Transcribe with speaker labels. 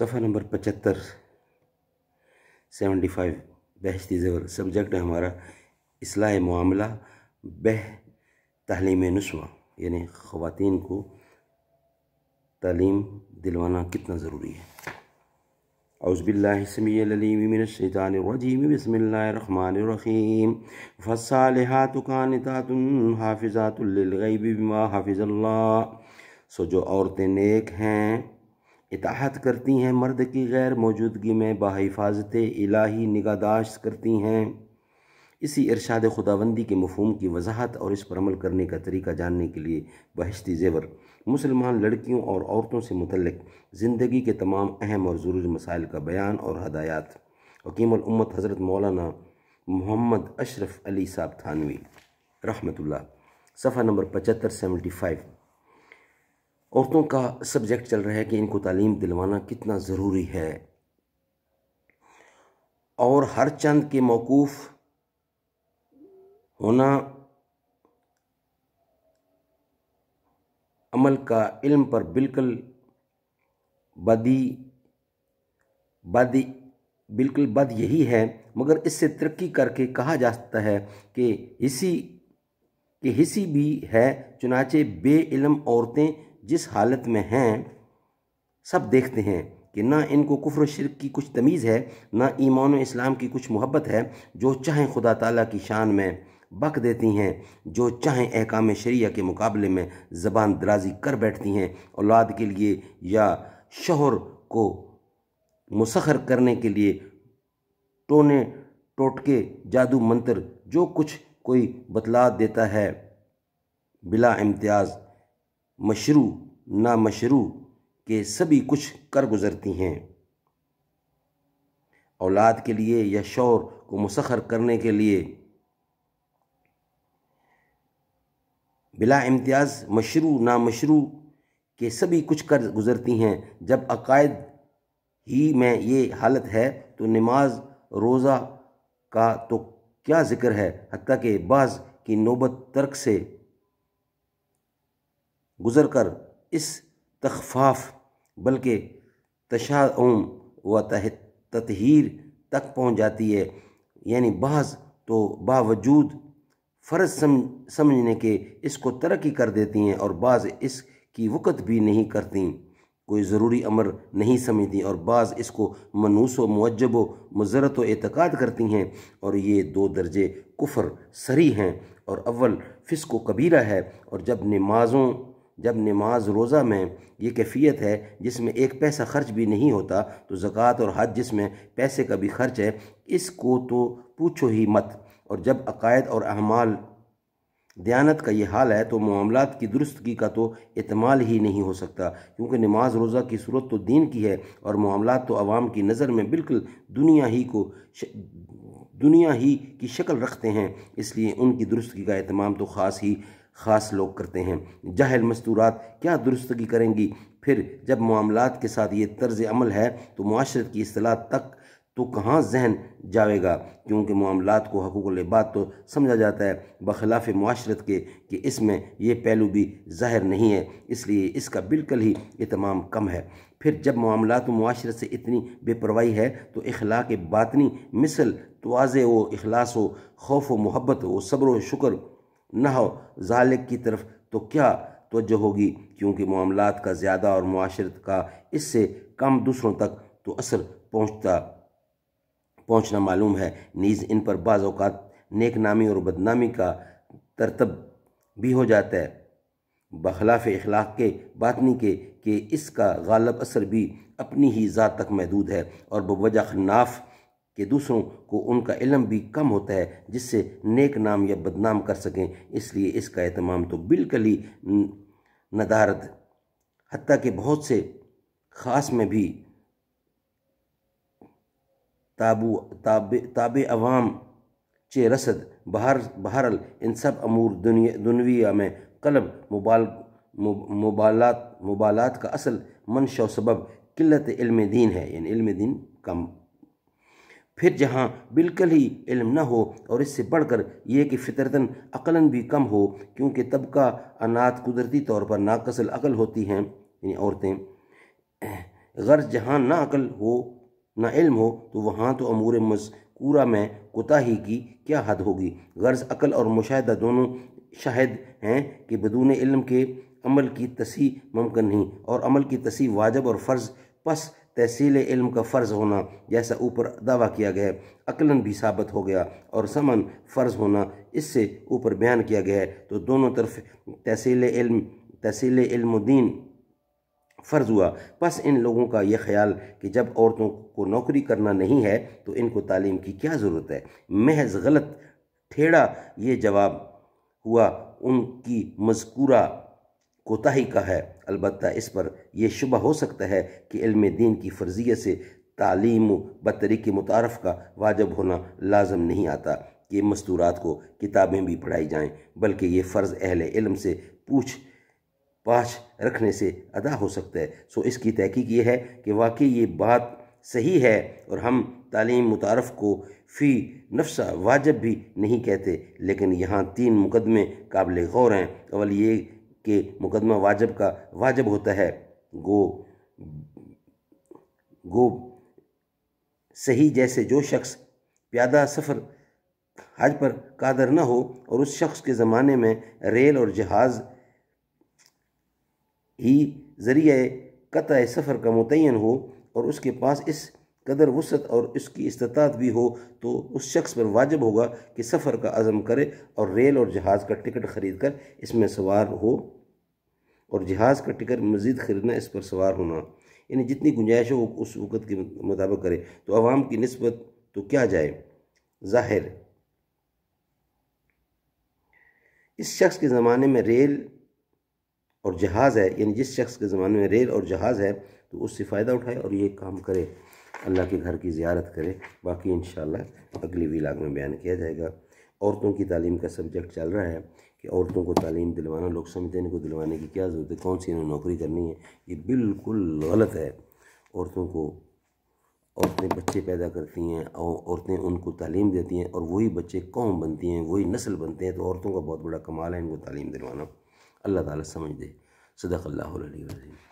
Speaker 1: सफ़ा नंबर पचहत्तर seventy five बहशती ज़बर सब्जेक्ट है हमारा असलाह मामला बह तलीम नस्वा यानी ख़वान को तलीम दिलवाना कितना ज़रूरी है अउज़बिल्लासमीमिनशानरजीम बसमीम फ़सालहातुकानतात हाफिज़ातुलगैब बिमा हाफिज़ल्ला सो जो औरतें नेक हैं इताहत करती हैं मर्द की गैर मौजूदगी में बाहिफाजत इलाही निगादाश्त करती हैं इसी इरशाद खुदाबंदी के मफहम की वजाहत और इस पर अमल करने का तरीका जानने के लिए बहशती जेवर मुसलमान लड़कियों और औरतों से मुतलक ज़िंदगी के तमाम अहम और ज़रूरी मसाइल का बयान और हदायत वकीमत हज़रत मौलाना मोहम्मद अशरफ अली साहब थानवी रहमतुल्लाह सफ़ा नंबर पचहत्तर सेवेंटी फाइव औरतों का सब्जेक्ट चल रहा है कि इनको तालीम दिलवाना कितना ज़रूरी है और हर चंद के मौकूफ़ होना अमल का इल्म पर बिल्कुल बदी बदी बिल्कुल बद यही है मगर इससे तरक्की करके कहा जा सकता है कि इसी कि हिसी भी है चुनाचे बे औरतें जिस हालत में हैं सब देखते हैं कि ना इनको कुफर शिरक की कुछ तमीज़ है ना ईमान इस्लाम की कुछ मोहब्बत है जो चाहें खुदा ताला की शान में बक देती हैं जो चाहें अहकाम शरिया के मुकाबले में ज़बान दराजी कर बैठती हैं औलाद के लिए या शोहर को मुसखर करने के लिए टोने टोटके जादू मंत्र जो कुछ कोई बतला देता है बिला इम्तियाज़ मशरू ना मशरू के सभी कुछ कर गुज़रती हैं औलाद के लिए या शौर को मुसखर करने के लिए बिला इम्तियाज़ मशरू ना मशरू के सभी कुछ कर गुज़रती हैं जब अकायद ही में ये हालत है तो नमाज रोज़ा का तो क्या ज़िक्र है हती कि बाज़ की नौबत तर्क से गुज़र कर इस तखफ़ाफ बल्कि तशाउम व ततहीर तक पहुँच जाती है यानी बाज तो बावजूद फ़र्ज समझ समझने के इसको तरक्की कर देती हैं और बाज़ इसकी वक़्त भी नहीं करती कोई ज़रूरी अमर नहीं समझती और बाज़ इसको मनूस व मुजब मज़रत व एतक़ाद करती हैं और ये दो दर्जे कुफर सरी हैं और अव्वल फ़िसको कबीरा है और जब नमाज़ों जब नमाज रोज़ा में ये कैफियत है जिसमें एक पैसा खर्च भी नहीं होता तो ज़क़़त और हज जिसमें पैसे का भी खर्च है इसको तो पूछो ही मत और जब अकायद और अहमाल दयानत का ये हाल है तो मामला की दुरुस्तगी का तो इतमाल ही नहीं हो सकता क्योंकि नमाज रोज़ा की सूरत तो दीन की है और मामला तो आवाम की नज़र में बिल्कुल दुनिया ही को श... दुनिया ही की शक्ल रखते हैं इसलिए उनकी दुरुस्तगी का अहतमाम तो ख़ास ही ख़ास लोग करते हैं जाहल मस्तूरात क्या दुरुस्तगी करेंगी फिर जब मामला के साथ ये तर्ज अमल है तो माशरत की असलाह तक तो कहाँ जहन जाएगा क्योंकि मामला को हकूक़ बात तो समझा जाता है बखिलाफ माशरत के कि इसमें यह पहलू भी ज़ाहिर नहीं है इसलिए इसका बिल्कुल ही इतमाम कम है फिर जब मामला माशरत से इतनी बेपरवाही है तो अखलाक बातनी मिसल तोज़ व अखलास हो खौफ व मोहब्बत हो सब्र व शुक्र ना हो जालिक की तरफ तो क्या तोजह होगी क्योंकि मामला का ज़्यादा और माशरत का इससे कम दूसरों तक तो असर पहुँचता पहुँचना मालूम है नीज़ इन पर बाज़ अवत नेक नामी और बदनामी का तरतब भी हो जाता है बखलाफ अखलाक के बातनी के कि इसका गालब असर भी अपनी ही ज़ात तक महदूद है और बवजह खनाफ़ कि दूसरों को उनका इलम भी कम होता है जिससे नेक नाम या बदनाम कर सकें इसलिए इसका अहतमाम तो बिल्कुल ही नदारद हती कि बहुत से ख़ास में भी ताबू ताब ताब अवाम चे रसद बहर बहरल इन सब अमूर दुनिया में कलब मुबाल मुबालात मुबालात का असल मंशा सबब किल्लत इल्म दीन है यानी इल्म दीन कम फिर जहाँ बिल्कुल ही इल्म न हो और इससे बढ़कर यह कि फितरतन अकलन भी कम हो क्योंकि तबका अनाथ कुदरती तौर पर नाकसल अकल होती हैं यानी औरतें गर्ज जहाँ ना अकल हो ना इल्म हो तो वहाँ तो अमूर मजकूरा में कोताही की क्या हद होगी गर्ज अकल और मुशाह दोनों शाहिद हैं कि बदून इल्म के अमल की तसी मुमकिन नहीं और अमल की तसी वाजब और फ़र्ज़ पस तहसील इल्म का फ़र्ज़ होना जैसा ऊपर दावा किया गया है अकलन भी साबित हो गया और समन फ़र्ज़ होना इससे ऊपर बयान किया गया है तो दोनों तरफ तहसील इल्म तहसील इल्मुद्दीन फ़र्ज़ हुआ बस इन लोगों का यह ख्याल कि जब औरतों को नौकरी करना नहीं है तो इनको तालीम की क्या ज़रूरत है महज गलत ठेड़ा ये जवाब हुआ उनकी मजकूरा कोताही का है अलबत् इस पर यह शुबा हो सकता है कि इल्म दीन की फर्जियत से तालीम बतरीक मुतारफ़ का वाजब होना लाजम नहीं आता कि मस्तूरात को किताबें भी पढ़ाई जाएँ बल्कि ये फ़र्ज़ अहल इलम से पूछ पाछ रखने से अदा हो सकता है सो इसकी तहकीक ये है कि वाकई ये बात सही है और हम तालीम मुतारफ़ को फ़ी नफसा वाजब भी नहीं कहते लेकिन यहाँ तीन मुकदमे काबिल गौर हैं अवल ये के मुकदमा वाजब का वाजब होता है गो गो सही जैसे जो शख्स प्यादा सफ़र हज पर कादर न हो और उस शख्स के ज़माने में रेल और जहाज़ ही ज़रिए कत सफ़र का मुतन हो और उसके पास इस कदर वसत और इसकी इस्तात भी हो तो उस शख्स पर वाजिब होगा कि सफ़र का आजम करे और रेल और जहाज़ का टिकट ख़रीद कर इसमें सवार हो और जहाज़ का टिकट मज़ीद ख़रीदना इस पर सवार होना यानी जितनी गुंजाइश हो उस वक़्त के मुताबिक करे तो आवाम की नस्बत तो क्या जाए ज़ाहिर इस शख्स के ज़माने में रेल और जहाज़ है यानी जिस शख्स के ज़माने में रेल और जहाज़ है तो उससे फ़ायदा उठाए और ये काम करे अल्लाह के घर की ज्यारत करें बाकी इन अगली वीलाग में बयान किया जाएगा औरतों की तालीम का सब्जेक्ट चल रहा है कि औरतों को तालीम दिलवाना लोग समझते हैं इनको दिलवाने की क्या ज़रूरत है कौन सी इन्हें नौकरी करनी है ये बिल्कुल गलत है औरतों को औरतें बच्चे पैदा करती हैं और औरतें उनको तालीम देती हैं और वही बच्चे कौम बनती हैं वही नस्ल बनते हैं तो औरतों का बहुत बड़ा कमाल है इनको तालीम दिलवाना अल्लाह ताली समझ दे सदक अल्लाह